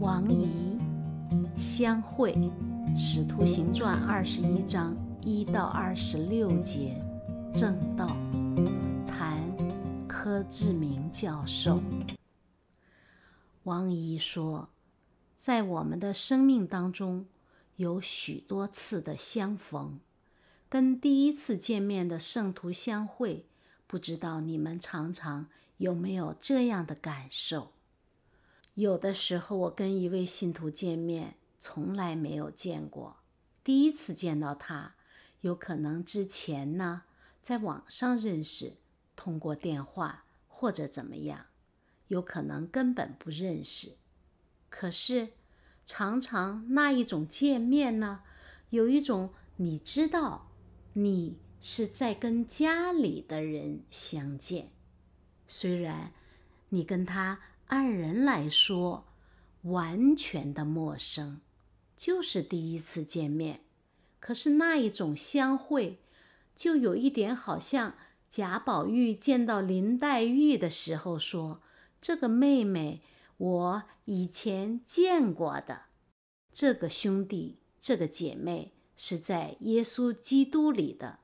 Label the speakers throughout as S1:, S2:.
S1: 王怡相会，《使徒行传》二十一章一到二十六节，正道谈柯志明教授。王怡说，在我们的生命当中有许多次的相逢，跟第一次见面的圣徒相会，不知道你们常常有没有这样的感受？有的时候，我跟一位信徒见面，从来没有见过。第一次见到他，有可能之前呢在网上认识，通过电话或者怎么样，有可能根本不认识。可是，常常那一种见面呢，有一种你知道，你是在跟家里的人相见，虽然你跟他。按人来说，完全的陌生，就是第一次见面。可是那一种相会，就有一点好像贾宝玉见到林黛玉的时候说：“这个妹妹，我以前见过的。这个兄弟，这个姐妹，是在耶稣基督里的。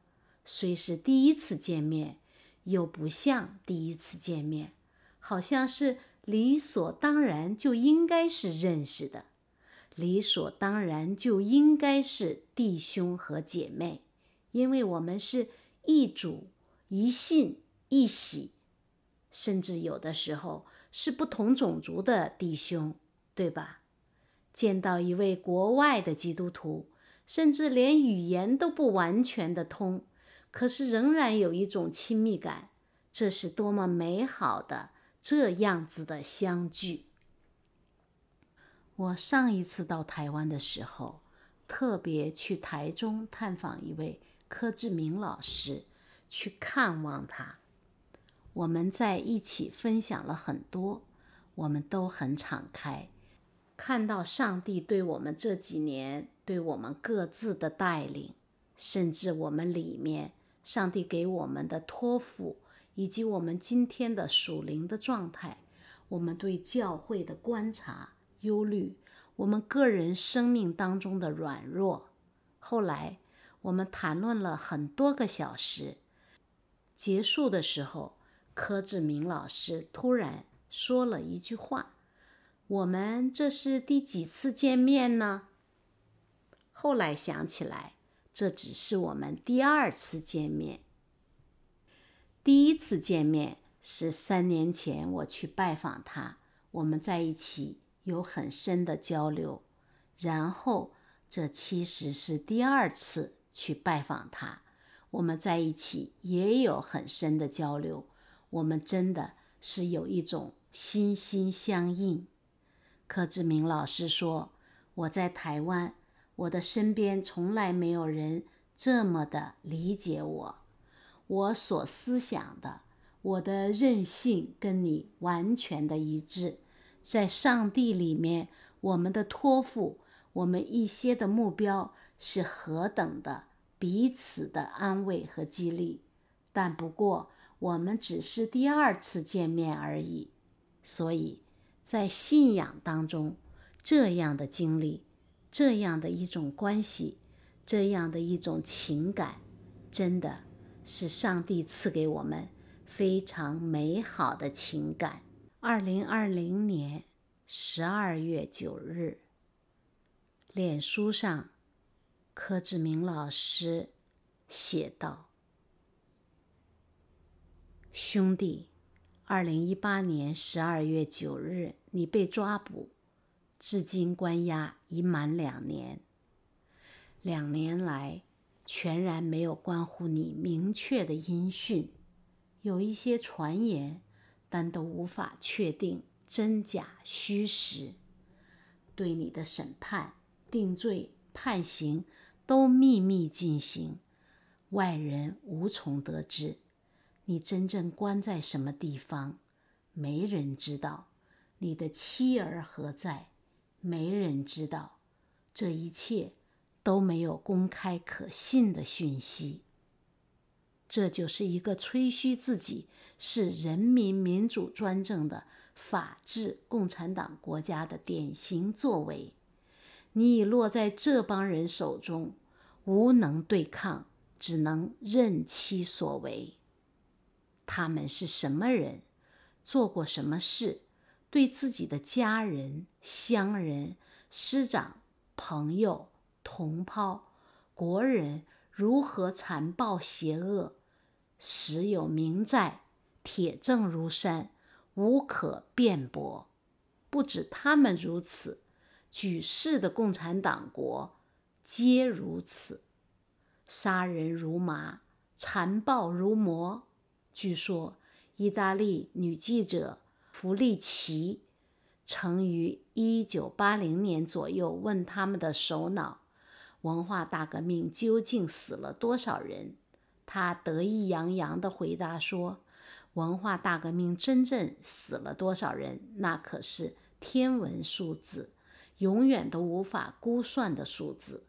S1: 虽是第一次见面，又不像第一次见面，好像是。”理所当然就应该是认识的，理所当然就应该是弟兄和姐妹，因为我们是一主一信一喜，甚至有的时候是不同种族的弟兄，对吧？见到一位国外的基督徒，甚至连语言都不完全的通，可是仍然有一种亲密感，这是多么美好的！这样子的相聚。我上一次到台湾的时候，特别去台中探访一位柯志明老师，去看望他。我们在一起分享了很多，我们都很敞开，看到上帝对我们这几年对我们各自的带领，甚至我们里面上帝给我们的托付。以及我们今天的属灵的状态，我们对教会的观察、忧虑，我们个人生命当中的软弱。后来我们谈论了很多个小时，结束的时候，柯志明老师突然说了一句话：“我们这是第几次见面呢？”后来想起来，这只是我们第二次见面。第一次见面是三年前我去拜访他，我们在一起有很深的交流。然后这其实是第二次去拜访他，我们在一起也有很深的交流。我们真的是有一种心心相印。柯志明老师说：“我在台湾，我的身边从来没有人这么的理解我。”我所思想的，我的任性跟你完全的一致。在上帝里面，我们的托付，我们一些的目标是何等的彼此的安慰和激励。但不过，我们只是第二次见面而已，所以在信仰当中，这样的经历，这样的一种关系，这样的一种情感，真的。是上帝赐给我们非常美好的情感。二零二零年十二月九日，脸书上，柯志明老师写道：“兄弟，二零一八年十二月九日，你被抓捕，至今关押已满两年。两年来。”全然没有关乎你明确的音讯，有一些传言，但都无法确定真假虚实。对你的审判、定罪、判刑都秘密进行，外人无从得知。你真正关在什么地方，没人知道；你的妻儿何在，没人知道。这一切。都没有公开可信的讯息。这就是一个吹嘘自己是人民民主专政的法治共产党国家的典型作为。你已落在这帮人手中，无能对抗，只能任其所为。他们是什么人？做过什么事？对自己的家人、乡人、师长、朋友？同胞，国人如何残暴邪恶，史有明在，铁证如山，无可辩驳。不止他们如此，举世的共产党国皆如此，杀人如麻，残暴如魔。据说，意大利女记者弗利奇曾于一九八零年左右问他们的首脑。文化大革命究竟死了多少人？他得意洋洋地回答说：“文化大革命真正死了多少人？那可是天文数字，永远都无法估算的数字。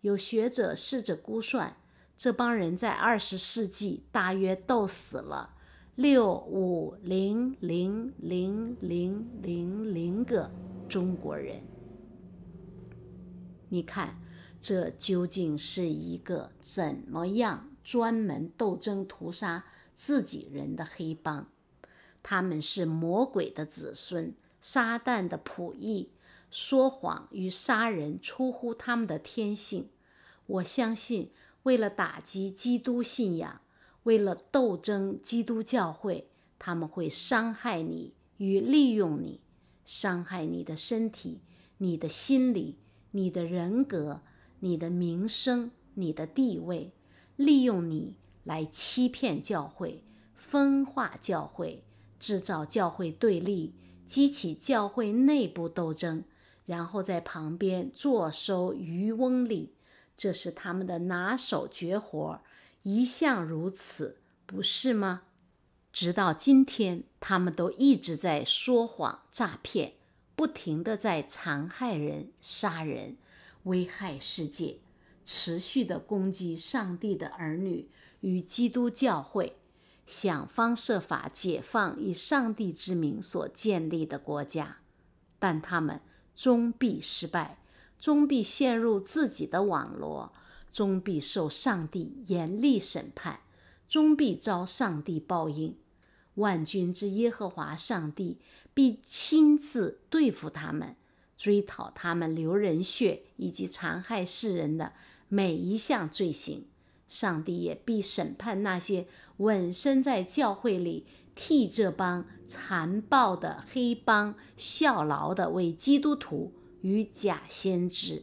S1: 有学者试着估算，这帮人在二十世纪大约都死了六五零零零零零零个中国人。你看。”这究竟是一个怎么样专门斗争屠杀自己人的黑帮？他们是魔鬼的子孙，撒旦的仆役，说谎与杀人出乎他们的天性。我相信，为了打击基督信仰，为了斗争基督教会，他们会伤害你与利用你，伤害你的身体、你的心理、你的人格。你的名声，你的地位，利用你来欺骗教会，分化教会，制造教会对立，激起教会内部斗争，然后在旁边坐收渔翁利，这是他们的拿手绝活，一向如此，不是吗？直到今天，他们都一直在说谎、诈骗，不停的在残害人、杀人。危害世界，持续地攻击上帝的儿女与基督教会，想方设法解放以上帝之名所建立的国家，但他们终必失败，终必陷入自己的网罗，终必受上帝严厉审判，终必遭上帝报应。万军之耶和华上帝必亲自对付他们。追讨他们流人血以及残害世人的每一项罪行，上帝也必审判那些稳身在教会里替这帮残暴的黑帮效劳的伪基督徒与假先知。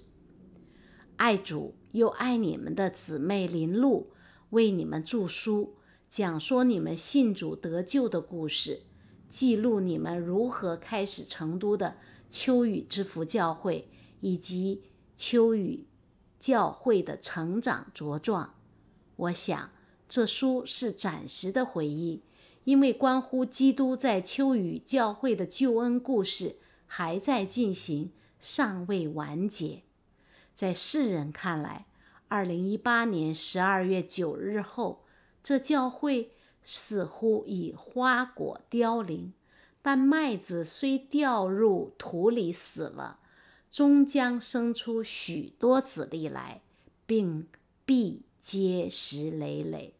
S1: 爱主又爱你们的姊妹林露，为你们著书，讲说你们信主得救的故事，记录你们如何开始成都的。秋雨之福教会以及秋雨教会的成长茁壮，我想这书是暂时的回忆，因为关乎基督在秋雨教会的救恩故事还在进行，尚未完结。在世人看来，二零一八年十二月九日后，这教会似乎已花果凋零。但麦子虽掉入土里死了，终将生出许多子粒来，并必结实累累。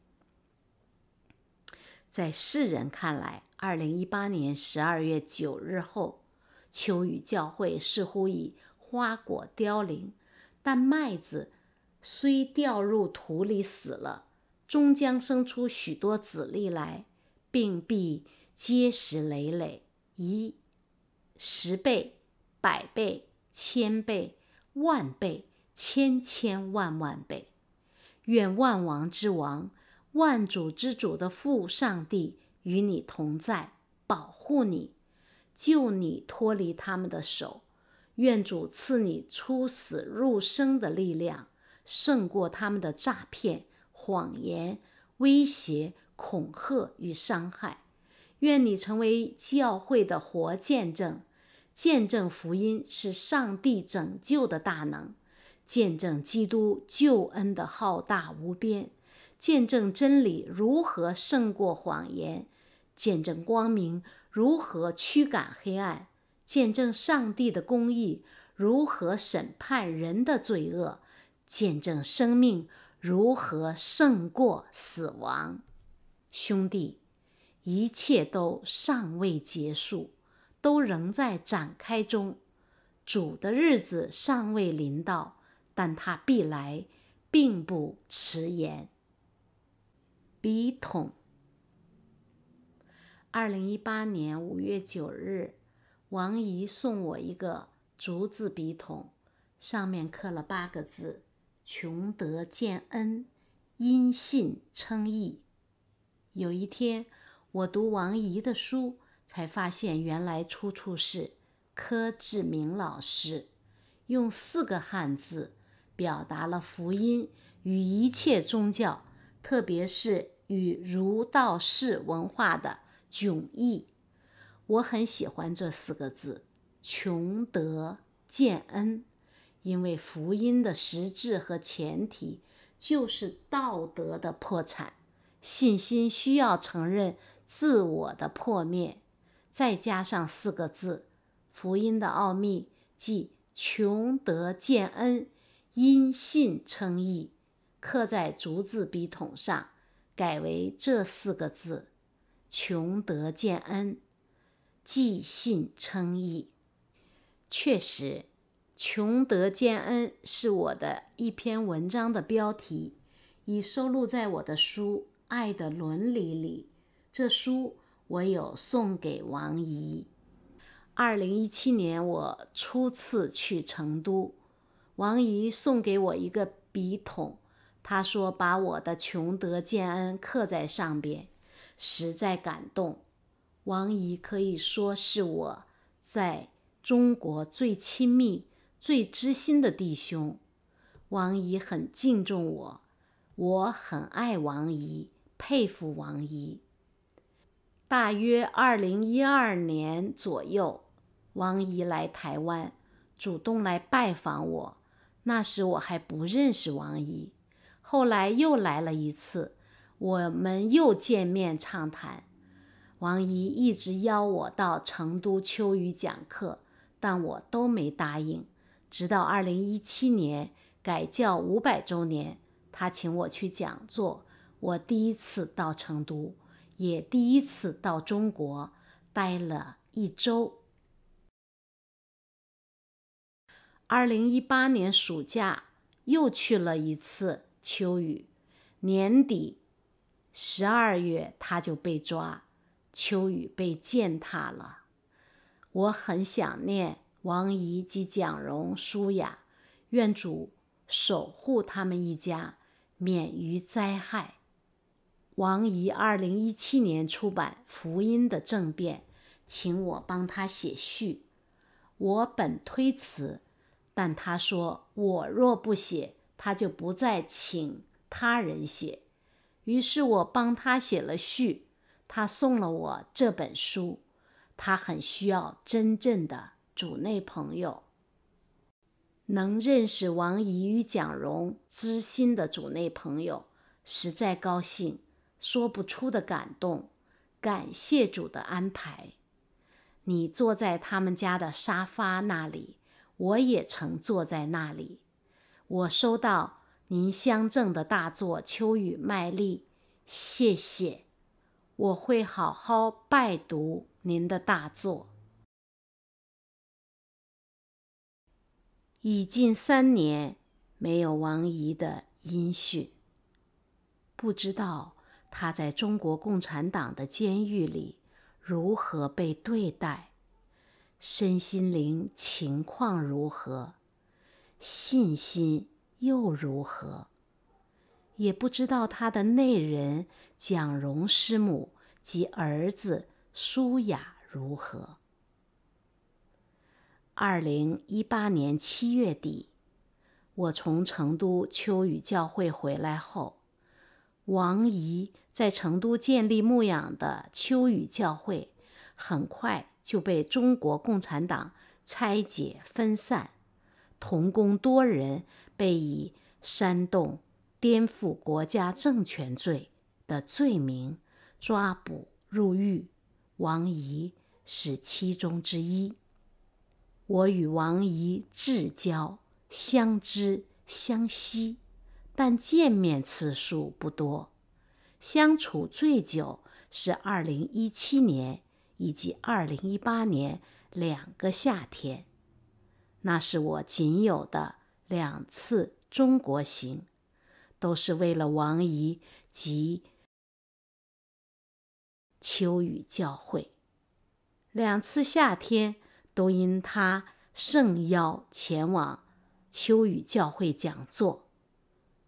S1: 在世人看来，二零一八年十二月九日后，秋雨教会似乎以花果凋零；但麦子虽掉入土里死了，终将生出许多子粒来，并必。结实累累，一十倍、百倍、千倍、万倍、千千万万倍，愿万王之王、万主之主的父上帝与你同在，保护你，救你脱离他们的手。愿主赐你出死入生的力量，胜过他们的诈骗、谎言、威胁、恐吓与伤害。愿你成为教会的活见证，见证福音是上帝拯救的大能，见证基督救恩的浩大无边，见证真理如何胜过谎言，见证光明如何驱赶黑暗，见证上帝的公义如何审判人的罪恶，见证生命如何胜过死亡，兄弟。一切都尚未结束，都仍在展开中。主的日子尚未临到，但他必来，并不迟延。笔筒。二零一八年五月九日，王姨送我一个竹子笔筒，上面刻了八个字：“穷德见恩，因信称义。”有一天。我读王怡的书，才发现原来出处是柯志明老师，用四个汉字表达了福音与一切宗教，特别是与儒道释文化的迥异。我很喜欢这四个字：穷德见恩，因为福音的实质和前提就是道德的破产，信心需要承认。自我的破灭，再加上四个字，福音的奥秘，即穷德见恩，因信称义。刻在竹子笔筒上，改为这四个字：穷德见恩，即信称义。确实，穷德见恩是我的一篇文章的标题，已收录在我的书《爱的伦理》里。这书我有送给王姨。二零一七年我初次去成都，王姨送给我一个笔筒，她说把我的“穷德建恩”刻在上边，实在感动。王姨可以说是我在中国最亲密、最知心的弟兄。王姨很敬重我，我很爱王姨，佩服王姨。大约二零一二年左右，王姨来台湾，主动来拜访我。那时我还不认识王姨，后来又来了一次，我们又见面畅谈。王姨一直邀我到成都秋雨讲课，但我都没答应。直到二零一七年改教五百周年，她请我去讲座，我第一次到成都。也第一次到中国待了一周。二零一八年暑假又去了一次秋雨，年底十二月他就被抓，秋雨被践踏了。我很想念王姨及蒋荣舒雅，愿主守护他们一家，免于灾害。王怡二零一七年出版《福音的政变》，请我帮他写序。我本推辞，但他说：“我若不写，他就不再请他人写。”于是，我帮他写了序。他送了我这本书。他很需要真正的主内朋友，能认识王怡与蒋荣知心的主内朋友，实在高兴。说不出的感动，感谢主的安排。你坐在他们家的沙发那里，我也曾坐在那里。我收到您相赠的大作《秋雨麦粒》，谢谢，我会好好拜读您的大作。已近三年没有王姨的音讯，不知道。他在中国共产党的监狱里如何被对待，身心灵情况如何，信心又如何，也不知道他的内人蒋荣师母及儿子舒雅如何。二零一八年七月底，我从成都秋雨教会回来后。王怡在成都建立牧养的秋雨教会，很快就被中国共产党拆解分散，童工多人被以煽动颠覆国家政权罪的罪名抓捕入狱，王怡是其中之一。我与王怡至交，相知相惜。但见面次数不多，相处最久是二零一七年以及二零一八年两个夏天。那是我仅有的两次中国行，都是为了王姨及秋雨教会。两次夏天都因他盛邀前往秋雨教会讲座。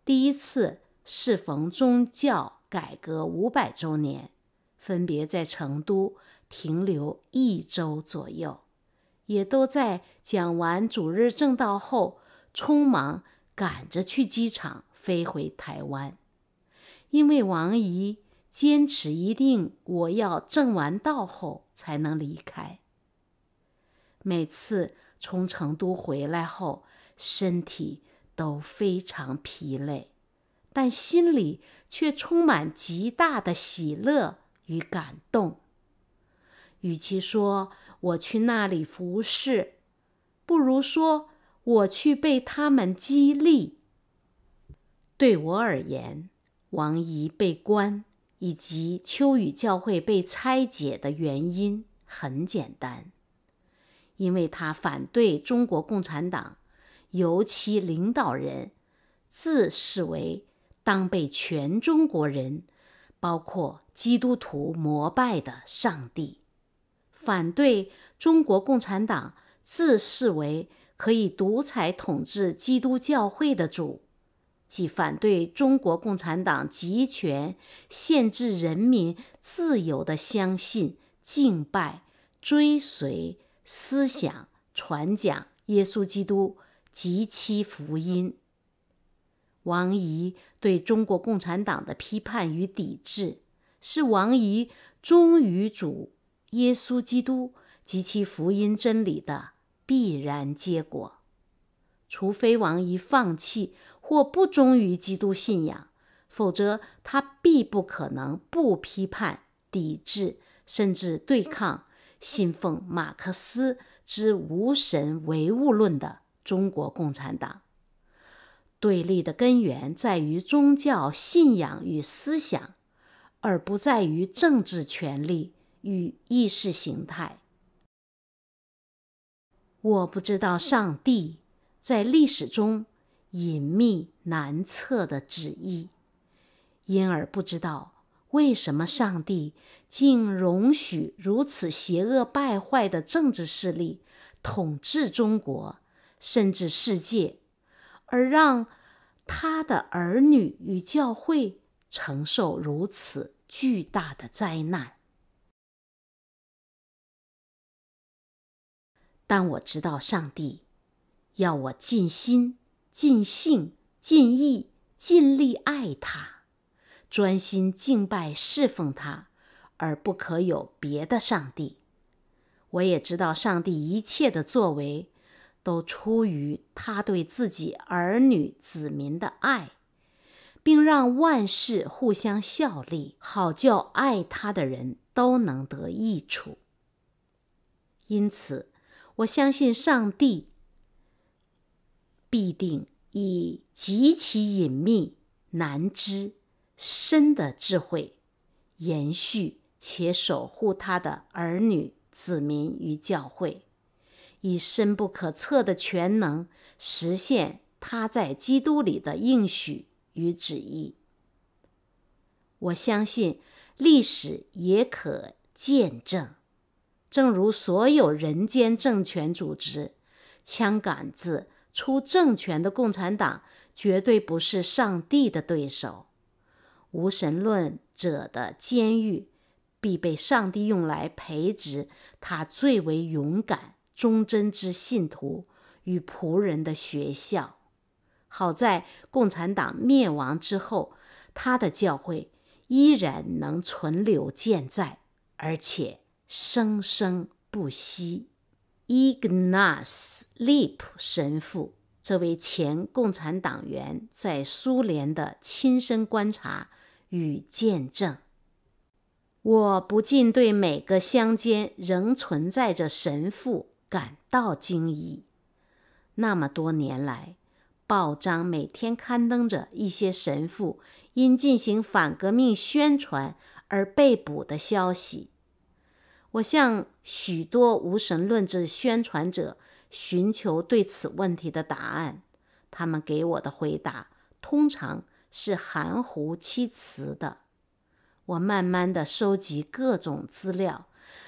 S1: 第一次适逢宗教改革五百周年，分别在成都停留一周左右，也都在讲完主日正道后，匆忙赶着去机场飞回台湾。因为王姨坚持一定我要正完道后才能离开。每次从成都回来后，身体。都非常疲累，但心里却充满极大的喜乐与感动。与其说我去那里服侍，不如说我去被他们激励。对我而言，王姨被关以及秋雨教会被拆解的原因很简单，因为他反对中国共产党。尤其领导人自视为当被全中国人，包括基督徒膜拜的上帝，反对中国共产党自视为可以独裁统治基督教会的主，即反对中国共产党集权限制人民自由的相信、敬拜、追随、思想、传讲耶稣基督。及其福音。王怡对中国共产党的批判与抵制，是王怡忠于主耶稣基督及其福音真理的必然结果。除非王怡放弃或不忠于基督信仰，否则他必不可能不批判、抵制，甚至对抗信奉马克思之无神唯物论的。中国共产党对立的根源在于宗教信仰与思想，而不在于政治权力与意识形态。我不知道上帝在历史中隐秘难测的旨意，因而不知道为什么上帝竟容许如此邪恶败坏的政治势力统治中国。甚至世界，而让他的儿女与教会承受如此巨大的灾难。但我知道，上帝要我尽心、尽性、尽意、尽力爱他，专心敬拜、侍奉他，而不可有别的上帝。我也知道，上帝一切的作为。都出于他对自己儿女子民的爱，并让万事互相效力，好叫爱他的人都能得益处。因此，我相信上帝必定以极其隐秘、难知、深的智慧，延续且守护他的儿女子民与教会。以深不可测的全能实现他在基督里的应许与旨意。我相信历史也可见证，正如所有人间政权组织，枪杆子出政权的共产党绝对不是上帝的对手。无神论者的监狱必被上帝用来培植他最为勇敢。忠贞之信徒与仆人的学校。好在共产党灭亡之后，他的教会依然能存留健在，而且生生不息。Ignace Lip 神父这位前共产党员在苏联的亲身观察与见证，我不禁对每个乡间仍存在着神父。感到惊异。那么多年来，报章每天刊登着一些神父因进行反革命宣传而被捕的消息。我向许多无神论者宣传者寻求对此问题的答案，他们给我的回答通常是含糊其辞的。我慢慢地收集各种资料，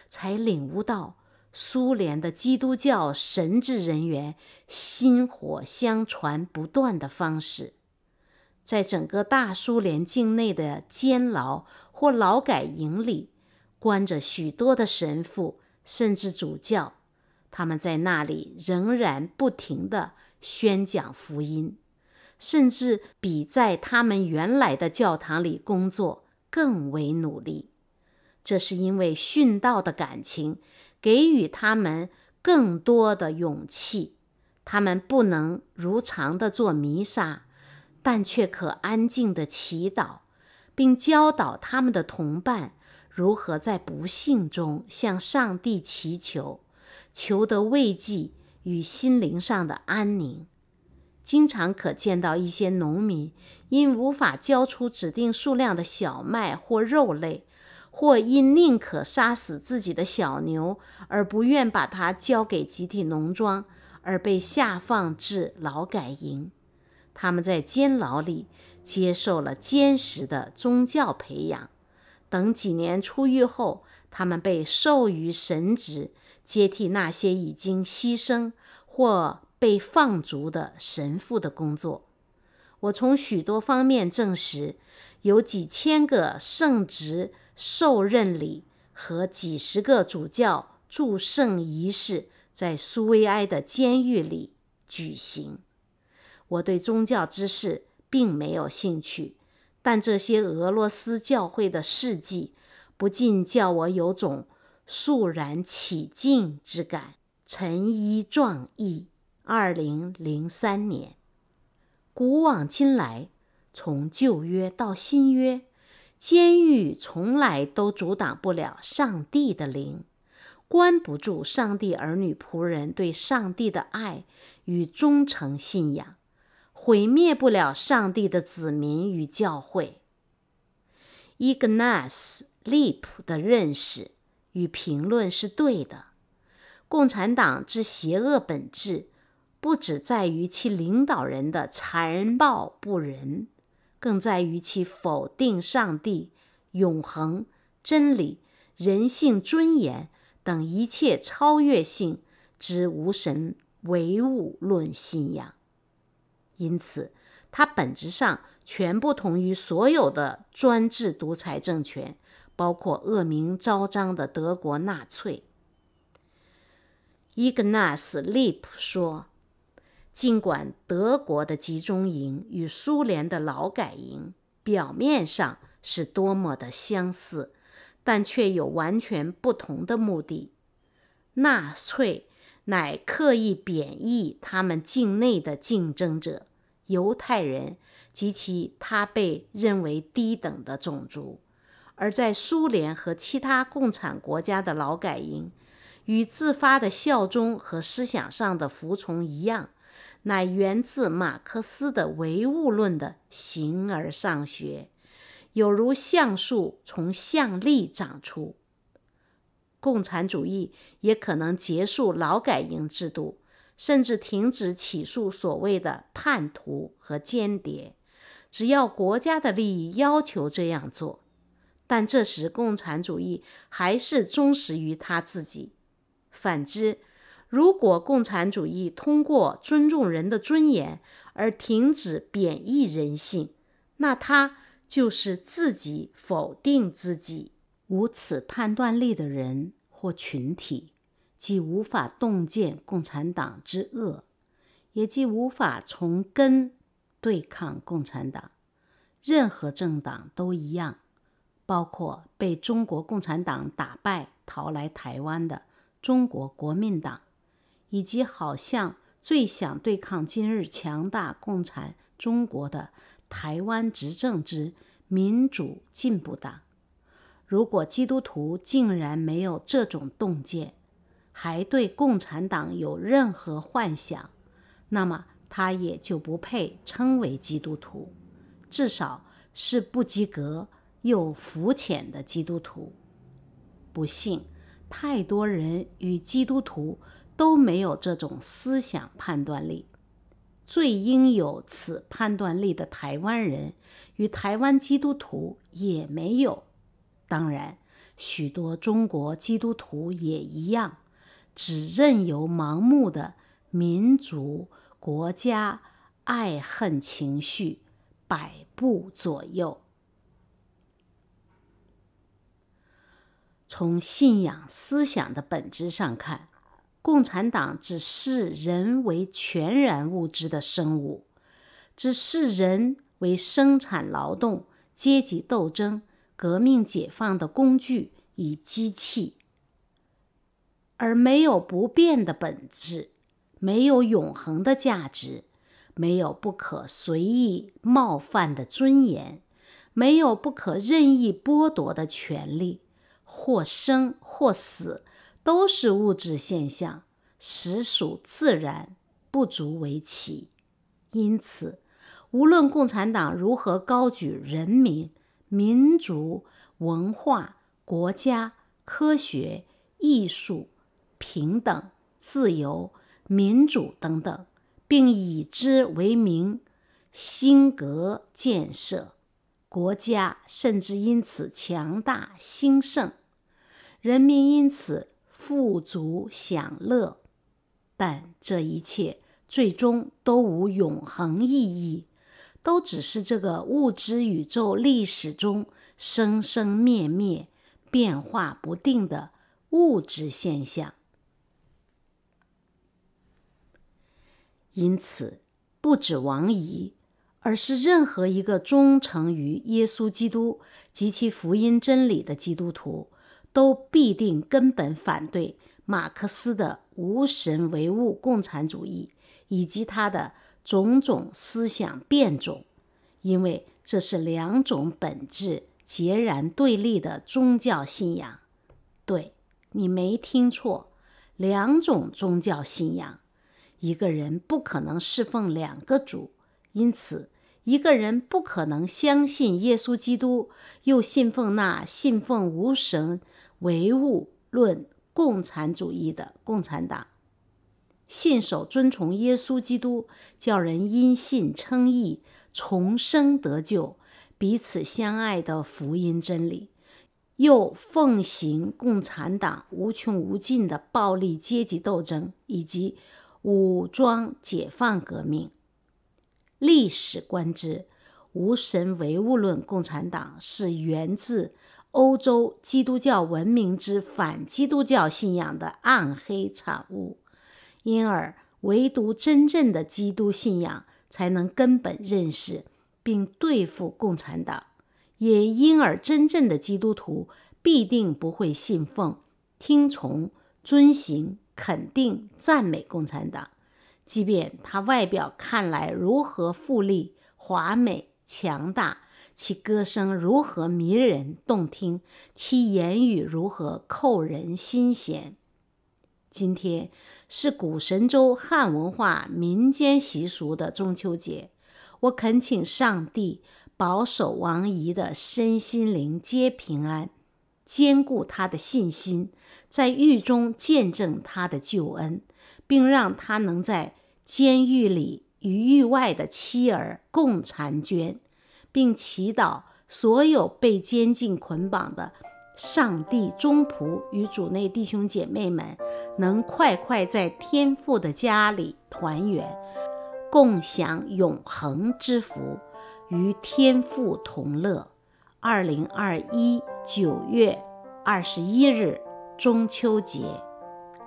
S1: 才领悟到。苏联的基督教神职人员薪火相传不断的方式，在整个大苏联境内的监牢或劳改营里，关着许多的神父甚至主教，他们在那里仍然不停地宣讲福音，甚至比在他们原来的教堂里工作更为努力。这是因为殉道的感情。给予他们更多的勇气，他们不能如常的做弥撒，但却可安静的祈祷，并教导他们的同伴如何在不幸中向上帝祈求，求得慰藉与心灵上的安宁。经常可见到一些农民因无法交出指定数量的小麦或肉类。或因宁可杀死自己的小牛，而不愿把它交给集体农庄，而被下放至劳改营。他们在监牢里接受了坚实的宗教培养。等几年出狱后，他们被授予神职，接替那些已经牺牲或被放逐的神父的工作。我从许多方面证实，有几千个圣职。授任礼和几十个主教祝圣仪式在苏维埃的监狱里举行。我对宗教之事并没有兴趣，但这些俄罗斯教会的事迹不禁叫我有种肃然起敬之感。陈一壮义，二零零三年，古往今来，从旧约到新约。监狱从来都阻挡不了上帝的灵，关不住上帝儿女仆人对上帝的爱与忠诚信仰，毁灭不了上帝的子民与教会。Ignace l e a p 的认识与评论是对的。共产党之邪恶本质，不只在于其领导人的残暴不仁。更在于其否定上帝、永恒、真理、人性尊严等一切超越性之无神唯物论信仰，因此，它本质上全不同于所有的专制独裁政权，包括恶名昭彰的德国纳粹。伊格纳斯·利普说。尽管德国的集中营与苏联的劳改营表面上是多么的相似，但却有完全不同的目的。纳粹乃刻意贬义他们境内的竞争者——犹太人及其他被认为低等的种族；而在苏联和其他共产国家的劳改营，与自发的效忠和思想上的服从一样。乃源自马克思的唯物论的形而上学，有如橡树从向力长出。共产主义也可能结束劳改营制度，甚至停止起诉所谓的叛徒和间谍，只要国家的利益要求这样做。但这时，共产主义还是忠实于他自己。反之，如果共产主义通过尊重人的尊严而停止贬义人性，那他就是自己否定自己。无此判断力的人或群体，既无法洞见共产党之恶，也既无法从根对抗共产党。任何政党都一样，包括被中国共产党打败逃来台湾的中国国民党。以及好像最想对抗今日强大共产中国的台湾执政之民主进步党，如果基督徒竟然没有这种洞见，还对共产党有任何幻想，那么他也就不配称为基督徒，至少是不及格又肤浅的基督徒。不幸，太多人与基督徒。都没有这种思想判断力，最应有此判断力的台湾人与台湾基督徒也没有。当然，许多中国基督徒也一样，只任由盲目的民族国家爱恨情绪摆布左右。从信仰思想的本质上看。共产党只视人为全然物质的生物，只视人为生产、劳动、阶级斗争、革命解放的工具与机器，而没有不变的本质，没有永恒的价值，没有不可随意冒犯的尊严，没有不可任意剥夺的权利，或生或死。都是物质现象，实属自然，不足为奇。因此，无论共产党如何高举人民、民族文化、国家、科学、艺术、平等、自由、民主等等，并以之为名，兴格建设，国家甚至因此强大兴盛，人民因此。富足享乐，但这一切最终都无永恒意义，都只是这个物质宇宙历史中生生灭灭、变化不定的物质现象。因此，不止王仪，而是任何一个忠诚于耶稣基督及其福音真理的基督徒。都必定根本反对马克思的无神唯物共产主义以及他的种种思想变种，因为这是两种本质截然对立的宗教信仰。对你没听错，两种宗教信仰，一个人不可能侍奉两个主，因此一个人不可能相信耶稣基督又信奉那信奉无神。唯物论共产主义的共产党，信守遵从耶稣基督，叫人因信称义，重生得救，彼此相爱的福音真理，又奉行共产党无穷无尽的暴力阶级斗争以及武装解放革命。历史观之，无神唯物论共产党是源自。欧洲基督教文明之反基督教信仰的暗黑产物，因而唯独真正的基督信仰才能根本认识并对付共产党。也因而，真正的基督徒必定不会信奉、听从、遵行、肯定、赞美共产党，即便他外表看来如何富丽、华美、强大。其歌声如何迷人动听，其言语如何扣人心弦？今天是古神州汉文化民间习俗的中秋节，我恳请上帝保守王姨的身心灵皆平安，坚固他的信心，在狱中见证他的救恩，并让他能在监狱里与狱外的妻儿共婵娟。并祈祷所有被监禁捆绑的上帝中仆与主内弟兄姐妹们，能快快在天父的家里团圆，共享永恒之福，与天父同乐。二零二一九月二十一日，中秋节，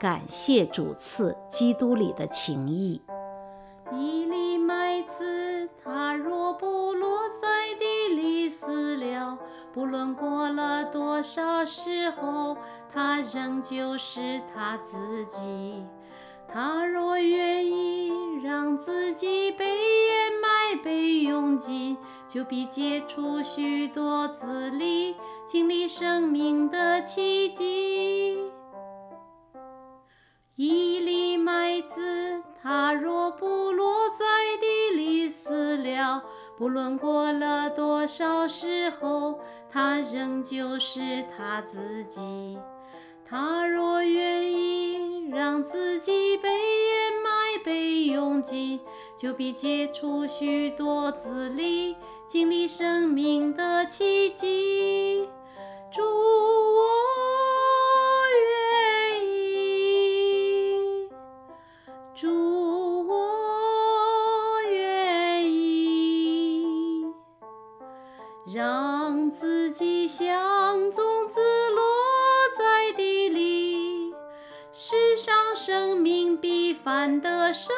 S1: 感谢主赐基督里的情谊。
S2: 一。不论过了多少时候，他仍旧是他自己。他若愿意让自己被掩埋、被拥挤，就必结出许多子粒，经历生命的奇迹。一粒麦子，它若不落在地里死了，不论过了多少时候，他仍旧是他自己。他若愿意让自己被掩埋、被拥挤，就必结出许多子粒，经历生命的奇迹。祝我。像种子落在地里，世上生命必繁的生。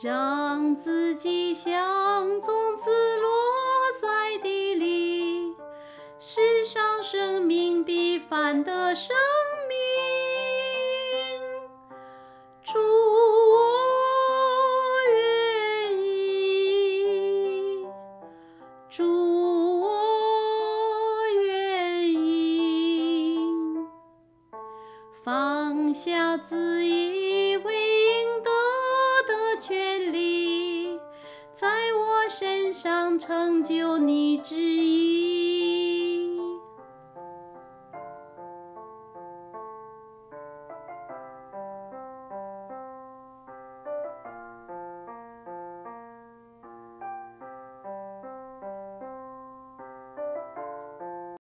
S2: 让自己像种子落在地里，世上生命必繁的生。